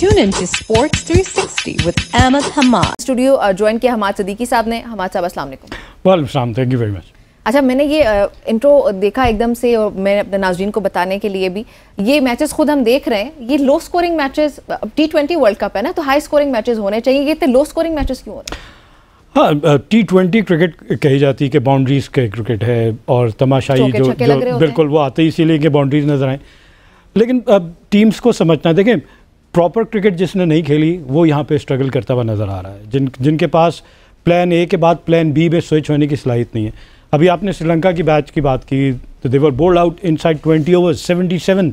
Tune in to Sports 360 with Ahmed Hamad. Studio uh, join किया हमाद सदीकी साहब ने हमाद साहब अस्सलाम वालेकुम वालेकुम सलाम thank you very much. अच्छा मैंने ये इंट्रो uh, देखा एकदम से और मैं अपने नाजरीन को बताने के लिए भी ये मैचेस खुद हम देख रहे हैं ये low scoring matches T twenty World Cup है ना तो हाई स्कोरिंग मैचेस होने चाहिए ये इतने लो स्कोरिंग मैचेस क्यों हो रहे हैं हाँ टी ट्वेंटी क्रिकेट कही जाती है कि बाउंड्रीज़ के क्रिकेट है और तमाशाई जो, जो बिल्कुल वो आते ही इसीलिए कि बाउंड्रीज़ नज़र आए लेकिन अब टीम्स को समझना देखें प्रॉपर क्रिकेट जिसने नहीं खेली वो यहाँ पे स्ट्रगल करता हुआ नज़र आ रहा है जिन जिनके पास प्लान ए के बाद प्लान बी में स्विच होने की सलाहित नहीं है अभी आपने श्रीलंका की बैच की बात की तो they were bowled out inside twenty over seventy seven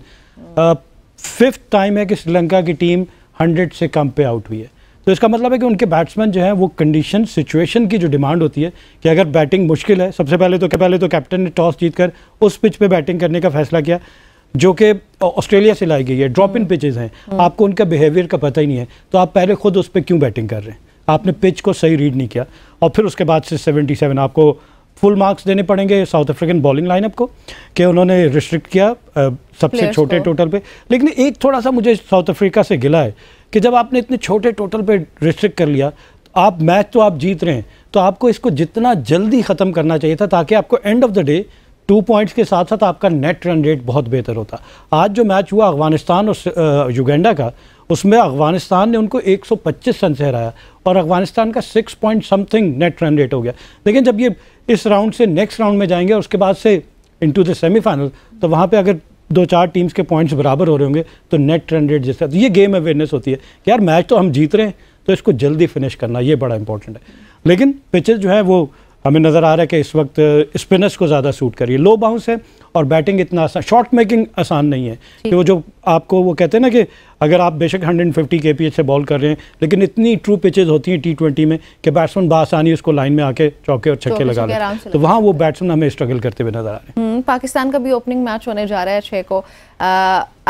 fifth time है कि श्रीलंका की टीम हंड्रेड से कम पे आउट हुई है तो इसका मतलब है कि उनके बैट्समैन जो है वो कंडीशन सिचुएशन की जो डिमांड होती है कि अगर बैटिंग मुश्किल है सबसे पहले तो पहले तो कैप्टन ने टॉस जीतकर उस पिच पे बैटिंग करने का फैसला किया जो कि ऑस्ट्रेलिया से लाई गई है ड्रॉप इन पिचेज हैं हम्म। आपको उनका बिहेवियर का पता ही नहीं है तो आप पहले खुद उस पर क्यों बैटिंग कर रहे हैं आपने पिच को सही रीड नहीं किया और फिर उसके बाद से 77 आपको फुल मार्क्स देने पड़ेंगे साउथ अफ्रीकन बॉलिंग लाइनअप को कि उन्होंने रिस्ट्रिक्ट किया सबसे छोटे टोटल पर लेकिन एक थोड़ा सा मुझे साउथ अफ्रीका से गिला है कि जब आपने इतने छोटे टोटल पर रिस्ट्रिक्ट कर लिया आप मैच तो आप जीत रहे हैं तो आपको इसको जितना जल्दी ख़त्म करना चाहिए था ताकि आपको end of the day two points के साथ साथ आपका नेट रन रेट बहुत बेहतर होता आज जो मैच हुआ अफगानिस्तान और युगेंडा का उसमें अफगानिस्तान ने उनको 125 रन से हराया और अफगानिस्तान का six point something net run rate हो गया लेकिन जब ये इस राउंड से नेक्स्ट राउंड में जाएंगे और उसके बाद से इनटू द सेमीफाइनल तो वहाँ पे अगर दो चार टीम्स के पॉइंट्स बराबर हो रहे होंगे तो नेट रन रेट जिसका तो ये गेम अवेयरनेस होती है कि यार मैच तो हम जीत रहे हैं तो इसको जल्दी फिनिश करना ये बड़ा इंपॉर्टेंट है लेकिन पिचेस जो है वो हमें नज़र आ रहा है कि इस वक्त स्पिनर्स को ज़्यादा सूट करिए लो बाउंस है और बैटिंग इतना आसान शॉट मेकिंग आसान नहीं है कि वो जो आपको वो कहते हैं ना कि अगर आप बेशक 150 के पी से बॉल कर रहे हैं लेकिन इतनी ट्रू पिचेज होती हैं टी ट्वेंटी में कि बैट्समैन बआसानी उसको लाइन में आके चौके और छक्के लगा रहे तो वहाँ वो बैट्समैन हमें स्ट्रगल करते हुए नजर आ रहे हैं हम्म, पाकिस्तान का भी ओपनिंग मैच होने जा रहा है छः को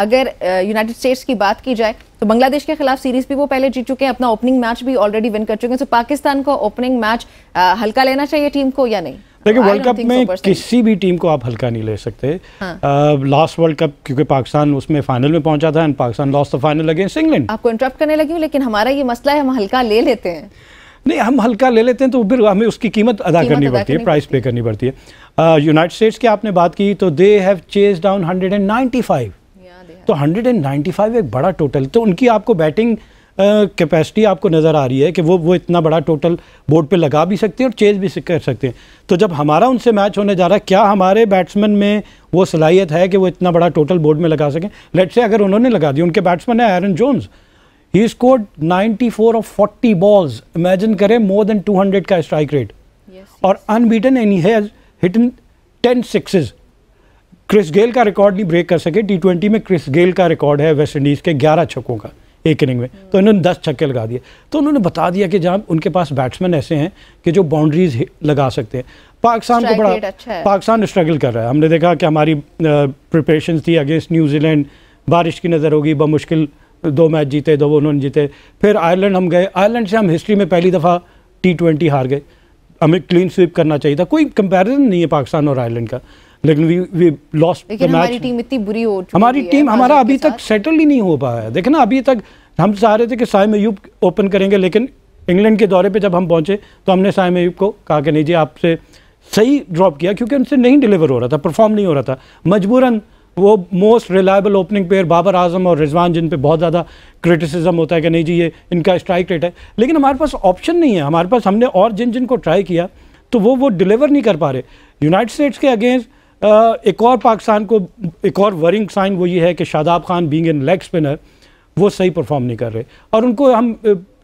अगर यूनाइटेड स्टेट्स की बात की जाए तो बांग्लादेश के खिलाफ सीरीज भी वो पहले जीत चुके हैं अपना ओपनिंग मैच भी ऑलरेडी विन कर चुके हैं तो पाकिस्तान को ओपनिंग मैच हल्का लेना चाहिए टीम को या नहीं देखिए वर्ल्ड कप में so, किसी भी टीम को आप हल्का नहीं ले सकते लास्ट वर्ल्ड कप क्योंकि पाकिस्तान उसमें फाइनल में पहुंचा था and Pakistan lost the final against England आपको इंटरप्ट करने लगी हूँ लेकिन हमारा ये मसला है हम हल्का ले लेते हैं नहीं हम हल्का ले लेते हैं तो फिर हमें उसकी कीमत अदा कीमत करनी पड़ती है प्राइस पे करनी पड़ती है यूनाइटेड स्टेट्स की आपने बात की तो दे हैव चेज डाउन 195 तो 195 एक बड़ा टोटल तो उनकी आपको बैटिंग कैपेसिटी आपको नज़र आ रही है कि वो वो इतना बड़ा टोटल बोर्ड पे लगा भी सकते हैं और चेज भी कर सकते हैं तो जब हमारा उनसे मैच होने जा रहा है क्या हमारे बैट्समैन में वो सलाहियत है कि वो इतना बड़ा टोटल बोर्ड में लगा सकें लेट से अगर उन्होंने लगा दिया उनके बैट्समैन है एरन जोन्स ही scored ninety four off forty balls imagine करें मोर देन टू का स्ट्राइक रेट और unbeaten any has hit in ten sixes Chris Gayle का रिकॉर्ड नहीं ब्रेक कर सके टी ट्वेंटी में क्रिस गेल का रिकॉर्ड है वेस्ट इंडीज़ के ग्यारह छक्कों का एक इनिंग में तो इन्होंने दस छक्के लगा दिए तो उन्होंने बता दिया कि जहाँ उनके पास बैट्समैन ऐसे हैं कि जो बाउंड्रीज लगा सकते हैं पाकिस्तान को बड़ा अच्छा पाकिस्तान स्ट्रगल कर रहा है हमने देखा कि हमारी प्रिपरेशन थी अगेंस्ट न्यूजीलैंड बारिश की नज़र होगी बमुश्किल दो मैच जीते दो उन्होंने जीते फिर आयरलैंड हम गए आयरलैंड से हम हिस्ट्री में पहली दफ़ा टी ट्वेंटी हार गए हमें क्लीन स्वीप करना चाहिए था कोई कंपेरिजन नहीं है पाकिस्तान और आयरलैंड का लेकिन वी वी लॉस्ट मैच हमारी टीम इतनी बुरी हो हमारी टीम हमारा अभी तक सेटल ही नहीं हो पाया है देखना अभी तक हम चाह रहे थे कि साय मयूब ओपन करेंगे लेकिन इंग्लैंड के दौरे पे जब हम पहुंचे तो हमने साय मयूब को कहा कि नहीं जी आपसे सही ड्रॉप किया क्योंकि उनसे नहीं डिलीवर हो रहा था परफॉर्म नहीं हो रहा था मजबूरन वो most reliable opening player Babar Azam और रिजवान जिन पे बहुत ज़्यादा क्रिटिसिज्म होता है कि नहीं जी ये इनका स्ट्राइक रेट है लेकिन हमारे पास ऑप्शन नहीं है हमारे पास हमने और जिन जिन को ट्राई किया तो वो वो डिलीवर नहीं कर पा रहे यूनाइटेड स्टेट्स के अगेंस्ट एक और पाकिस्तान को एक और वरिंग साइन वो ये है कि Shadab Khan being in leg spinner वो सही परफॉर्म नहीं कर रहे और उनको हम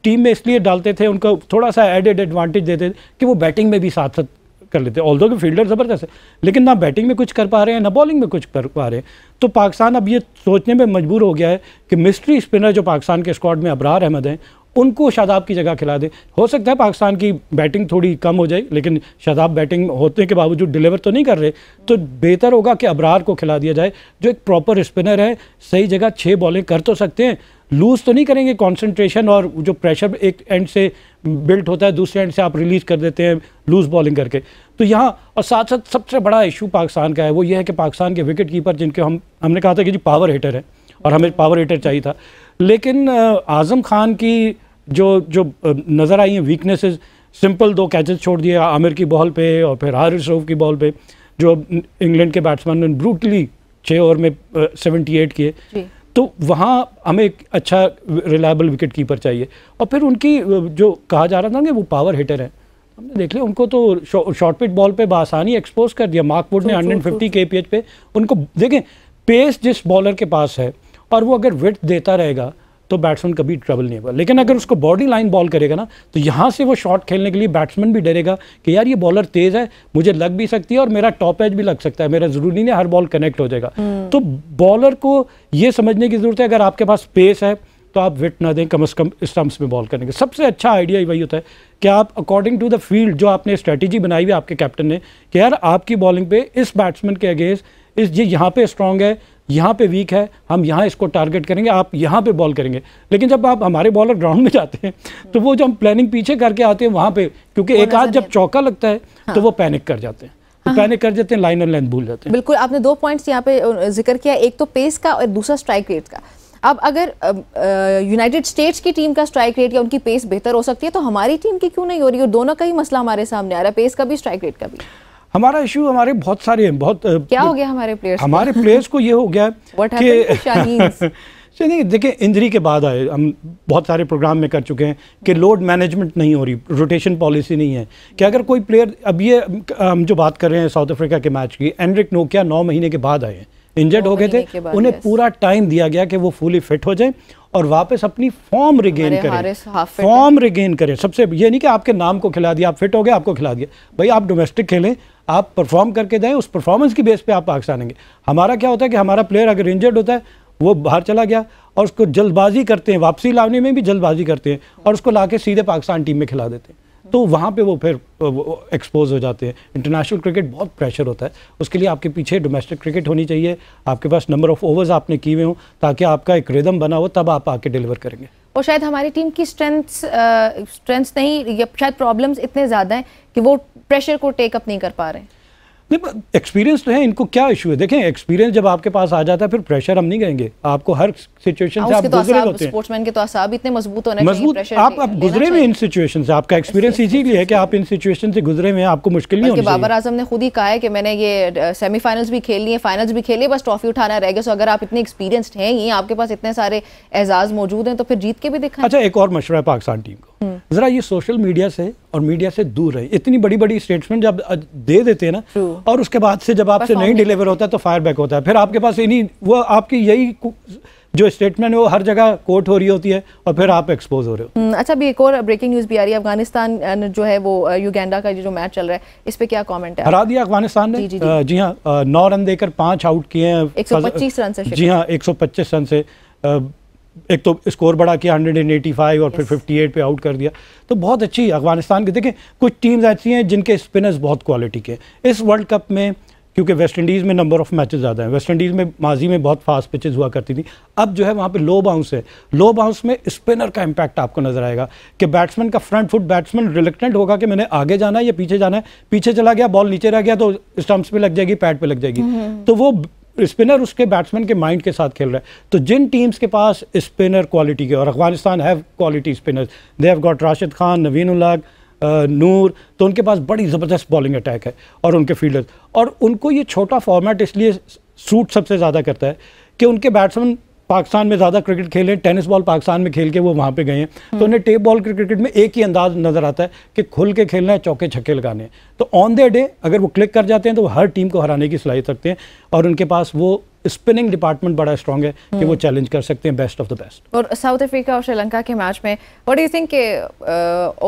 टीम में इसलिए डालते थे उनका थोड़ा सा एडेड एडवांटेज देते थे कि वो बैटिंग में भी साथ साथ कर लेते ऑल दो कि फील्डर ज़बरदस्त है लेकिन ना बैटिंग में कुछ कर पा रहे हैं ना बॉलिंग में कुछ कर पा रहे हैं तो पाकिस्तान अब ये सोचने में मजबूर हो गया है कि मिस्ट्री स्पिनर जो पाकिस्तान के स्क्वाड में अबरार अहमद हैं उनको शादाब की जगह खिला दे हो सकता है पाकिस्तान की बैटिंग थोड़ी कम हो जाए लेकिन शादाब बैटिंग होते के बावजूद डिलीवर तो नहीं कर रहे तो बेहतर होगा कि अबरार को खिला दिया जाए जो एक प्रॉपर स्पिनर है सही जगह छः बॉलें कर तो सकते हैं लूज़ तो नहीं करेंगे कॉन्सेंट्रेशन और जो प्रेशर एक एंड से बिल्ट होता है दूसरे एंड से आप रिलीज़ कर देते हैं लूज़ बॉलिंग करके तो यहाँ और साथ साथ सबसे बड़ा इशू पाकिस्तान का है वो ये है कि पाकिस्तान के विकेट कीपर जिनके हम हमने कहा था कि जी पावर हीटर है और हमें पावर हीटर चाहिए था लेकिन आज़म खान की जो जो नज़र आई हैं वीकनेसेस सिंपल दो कैचेस छोड़ दिए आमिर की बॉल पे और फिर हारिस रऊफ की बॉल पे जो इंग्लैंड के बैट्समैन ने ब्रूटली छः ओवर में सेवेंटी एट किए तो वहाँ हमें एक अच्छा रिलायबल विकेट कीपर चाहिए और फिर उनकी जो कहा जा रहा था कि वो पावर हिटर हैं हमने देख लिया उनको तो शॉर्ट पिट बॉल पे बसानी एक्सपोज कर दिया मार्क ने हंड्रेड फिफ्टी के पी पे उनको देखें पेस जिस बॉलर के पास है और वो अगर विट देता रहेगा तो बैट्समैन कभी ट्रबल नहीं होगा लेकिन अगर उसको बॉडी लाइन बॉल करेगा ना तो यहाँ से वो शॉट खेलने के लिए बैट्समैन भी डरेगा कि यार ये बॉलर तेज़ है मुझे लग भी सकती है और मेरा टॉप एज भी लग सकता है मेरा ज़रूरी नहीं है हर बॉल कनेक्ट हो जाएगा हम्म। तो बॉलर को ये समझने की ज़रूरत है अगर आपके पास स्पेस है तो आप वेट ना दें कम अज़ कम स्टम्प्स में बॉल करने का सबसे अच्छा आइडिया वही होता है कि आप अकॉर्डिंग टू द फील्ड जो आपने स्ट्रेटेजी बनाई हुई आपके कैप्टन ने कि यार आपकी बॉलिंग पे इस बैट्समैन के अगेंस्ट इस ये यहाँ पे स्ट्रांग है यहाँ पे वीक है हम यहाँ इसको टारगेट करेंगे आप यहाँ पे बॉल करेंगे लेकिन जब आप हमारे बॉलर ग्राउंड में जाते हैं तो वो जो हम प्लानिंग पीछे करके आते हैं वहाँ पे क्योंकि एक आध जब चौका लगता है हाँ। तो वो पैनिक कर जाते हैं पैनिक हाँ। कर जाते हैं लाइन और लेंथ भूल जाते हैं बिल्कुल आपने दो पॉइंट्स यहाँ पे जिक्र किया एक तो पेस का और दूसरा स्ट्राइक रेट का अब अगर यूनाइटेड स्टेट्स की टीम का स्ट्राइक रेट या उनकी पेस बेहतर हो सकती है तो हमारी टीम की क्यों नहीं हो रही और दोनों का ही मसला हमारे सामने आ रहा है पेस का भी स्ट्राइक रेट का भी हमारा इशू हमारे बहुत सारे हैं बहुत क्या हो मतलब गया हमारे प्लेयर्स हमारे प्लेयर्स को ये हो गया कि चलिए देखिए इंजरी के बाद आए हम बहुत सारे प्रोग्राम में कर चुके हैं कि लोड मैनेजमेंट नहीं हो रही रोटेशन पॉलिसी नहीं है कि अगर कोई प्लेयर अब ये हम जो बात कर रहे हैं साउथ अफ्रीका के मैच की एनरिक नोकिया नौ महीने के बाद आए इंजर्ड हो गए थे उन्हें पूरा टाइम दिया गया कि वो फुली फिट हो जाए और वापस अपनी फॉर्म रिगेन करें फॉर्म रिगेन करें सबसे ये नहीं कि आपके नाम को खिला दिया आप फिट हो गए आपको खिला दिया भाई आप डोमेस्टिक खेलें आप परफॉर्म करके दें उस परफॉर्मेंस की बेस पे आप पाकिस्तान आएंगे हमारा क्या होता है कि हमारा प्लेयर अगर इंजर्ड होता है वो बाहर चला गया और उसको जल्दबाजी करते हैं वापसी लाने में भी जल्दबाजी करते हैं और उसको ला सीधे पाकिस्तान टीम में खिला देते हैं तो वहाँ पे वो फिर एक्सपोज हो जाते हैं इंटरनेशनल क्रिकेट बहुत प्रेशर होता है उसके लिए आपके पीछे डोमेस्टिक क्रिकेट होनी चाहिए आपके पास नंबर ऑफ ओवर्स आपने किए हुए हों ताकि आपका एक रिदम बना हो तब आप आके डिलीवर करेंगे और शायद हमारी टीम की स्ट्रेंथ्स स्ट्रेंथ्स नहीं या शायद प्रॉब्लम्स इतने ज़्यादा हैं कि वो प्रेशर को टेकअप नहीं कर पा रहे हैं नहीं एक्सपीरियंस तो है इनको क्या इशू है देखें एक्सपीरियंस जब आपके पास आ जाता है फिर प्रेशर हम नहीं कहेंगे आपको हर सिचुएशन से हाँ, आप तो गुजरे होते हैं स्पोर्ट्समैन के तो आसाब इतने मजबूत होने मजबूत आप आप गुजरे हुए इन सिचुएशन से आपका एक्सपीरियंस इजीलिए है कि आप इन सिचुएशन से गुजरे हुए आपको मुश्किल नहीं होगी बाबर आजम ने खुद ही कहा है कि मैंने ये सेमीफाइनल्स भी खेल लिए फाइनल्स भी खेले बस ट्रॉफी उठाना रह गया सो अगर आप इतने एक्सपीरियंस हैं ही आपके पास इतने सारे एजाज मौजूद हैं तो फिर जीत के भी दिखा अच्छा एक और मशवरा है पाकिस्तान टीम का हम्म। जरा ये सोशल मीडिया से और मीडिया से दूर रहे इतनी बड़ी बड़ी स्टेटमेंट जब दे देते हैं ना और उसके बाद से जब आपसे नहीं डिलीवर होता है तो फायर बैक होता है फिर आपके पास इन्हीं वो आपकी यही जो स्टेटमेंट है वो हर जगह कोर्ट हो रही होती है और फिर आप एक्सपोज हो रहे हो हम्म, अच्छा अभी एक और ब्रेकिंग न्यूज़ भी आ रही है अफगानिस्तान जो है वो युगेंडा का जो मैच चल रहा है इस पे क्या कमेंट है हरा दिया अफगानिस्तान ने जी, जी, जी, हाँ नौ रन देकर पांच आउट किए हैं एक रन से जी हाँ एक रन से एक तो स्कोर बढ़ा किया 185 और yes. फिर 58 पे आउट कर दिया तो बहुत अच्छी अफगानिस्तान की देखें कुछ टीम्स ऐसी हैं जिनके स्पिनर्स बहुत क्वालिटी के इस वर्ल्ड कप में क्योंकि वेस्ट इंडीज़ में नंबर ऑफ़ मैचेस ज़्यादा हैं वेस्ट इंडीज़ में माजी में बहुत फास्ट पिचेस हुआ करती थी अब जो है वहाँ पे लो बाउंस है लो बाउंस में स्पिनर का इम्पैक्ट आपको नजर आएगा कि बैट्समैन का फ्रंट फुट बैट्समैन रिलेक्टेंट होगा कि मैंने आगे जाना है या पीछे जाना है पीछे चला गया बॉल नीचे रह गया तो स्टम्प्स पर लग जाएगी पैड पर लग जाएगी हम्म। तो वो स्पिनर उसके बैट्समैन के माइंड के साथ खेल रहा है तो जिन टीम्स के पास स्पिनर क्वालिटी के और Afghanistan have quality spinners they have got Rashid Khan Naveen ul Haq Noor तो उनके पास बड़ी ज़बरदस्त बॉलिंग अटैक है और उनके फील्डर्स और उनको ये छोटा फॉर्मेट इसलिए सूट सबसे ज़्यादा करता है कि उनके बैट्समैन पाकिस्तान में ज़्यादा क्रिकेट खेले टेनिस बॉल पाकिस्तान में खेल के वो वहाँ पे गए हैं तो उन्हें टेप बॉल क्रिकेट में एक ही अंदाज नज़र आता है कि खुल के खेलना है चौके छक्के लगाने तो ऑन द डे अगर वो क्लिक कर जाते हैं तो वो हर टीम को हराने की सलाहियत रखते हैं और उनके पास वो स्पिनिंग डिपार्टमेंट बड़ा स्ट्रांग है कि वो चैलेंज हम्म। कर सकते हैं बेस्ट ऑफ द बेस्ट और साउथ अफ्रीका और श्रीलंका के मैच में वट यू थिंक के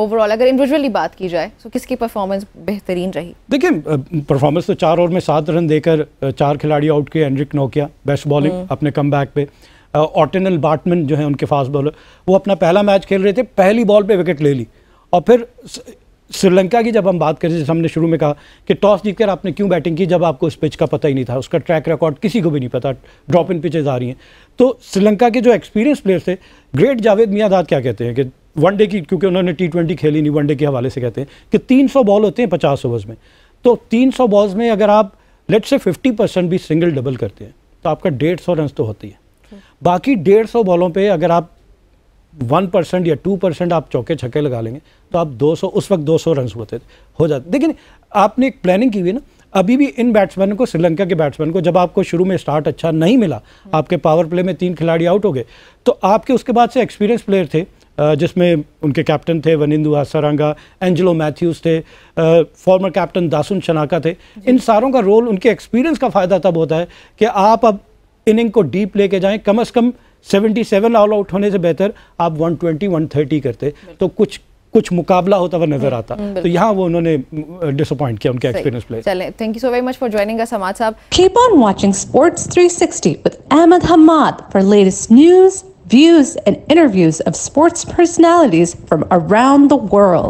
ओवरऑल uh, अगर इंडिविजुअली बात की जाए तो किसकी परफॉर्मेंस बेहतरीन रही देखिए परफॉर्मेंस तो चार ओवर में सात रन देकर चार खिलाड़ी आउट किए एंड्रिक नोकिया बेस्ट बॉलिंग अपने कम बैक पे ऑटेनल बाटमन जो है उनके फास्ट बॉलर वो अपना पहला मैच खेल रहे थे पहली बॉल पे विकेट ले ली और फिर श्रीलंका की जब हम बात करें जैसे हमने शुरू में कहा कि टॉस जीतकर आपने क्यों बैटिंग की जब आपको उस पिच का पता ही नहीं था उसका ट्रैक रिकॉर्ड किसी को भी नहीं पता ड्रॉप इन पिचेज आ रही हैं तो श्रीलंका के जो एक्सपीरियंस प्लेयर्स थे ग्रेट जावेद मियादाद क्या कहते हैं कि वनडे की क्योंकि उन्होंने टी ट्वेंटी खेली नहीं वनडे के हवाले से कहते हैं कि सौ बॉल होते हैं पचास ओवर्स में तो सौ बॉल्स में अगर आप लेट से फिफ्टी परसेंट भी सिंगल डबल करते हैं तो आपका डेढ़ सौ रन तो होती है बाकी डेढ़ सौ बॉलों पे अगर आप वन परसेंट या टू परसेंट आप चौके छक्के लगा लेंगे तो आप 200 उस वक्त 200 रन होते थे हो जाते लेकिन आपने एक प्लानिंग की हुई ना अभी भी इन बैट्समैन को श्रीलंका के बैट्समैन को जब आपको शुरू में स्टार्ट अच्छा नहीं मिला आपके पावर प्ले में तीन खिलाड़ी आउट हो गए तो आपके उसके बाद से एक्सपीरियंस प्लेयर थे जिसमें उनके कैप्टन थे वनिंदु हासारंगा एंजलो मैथ्यूज थे फॉर्मर कैप्टन दासुन शनाका थे इन सारों का रोल उनके एक्सपीरियंस का फ़ायदा तब होता है कि आप अब इनिंग को डीप लेके जाएं कम से कम 77 ऑल आउट होने से बेहतर आप 120 130 करते तो कुछ कुछ मुकाबला होता हुआ नजर आता हम्म, तो यहाँ वो उन्होंने डिसअपॉइंट किया उनका एक्सपीरियंस प्ले चले thank you so very much for joining us Hamad Sahab keep on watching sports 360 with Ahmed Hamad for latest news views and interviews of sports personalities from around the world.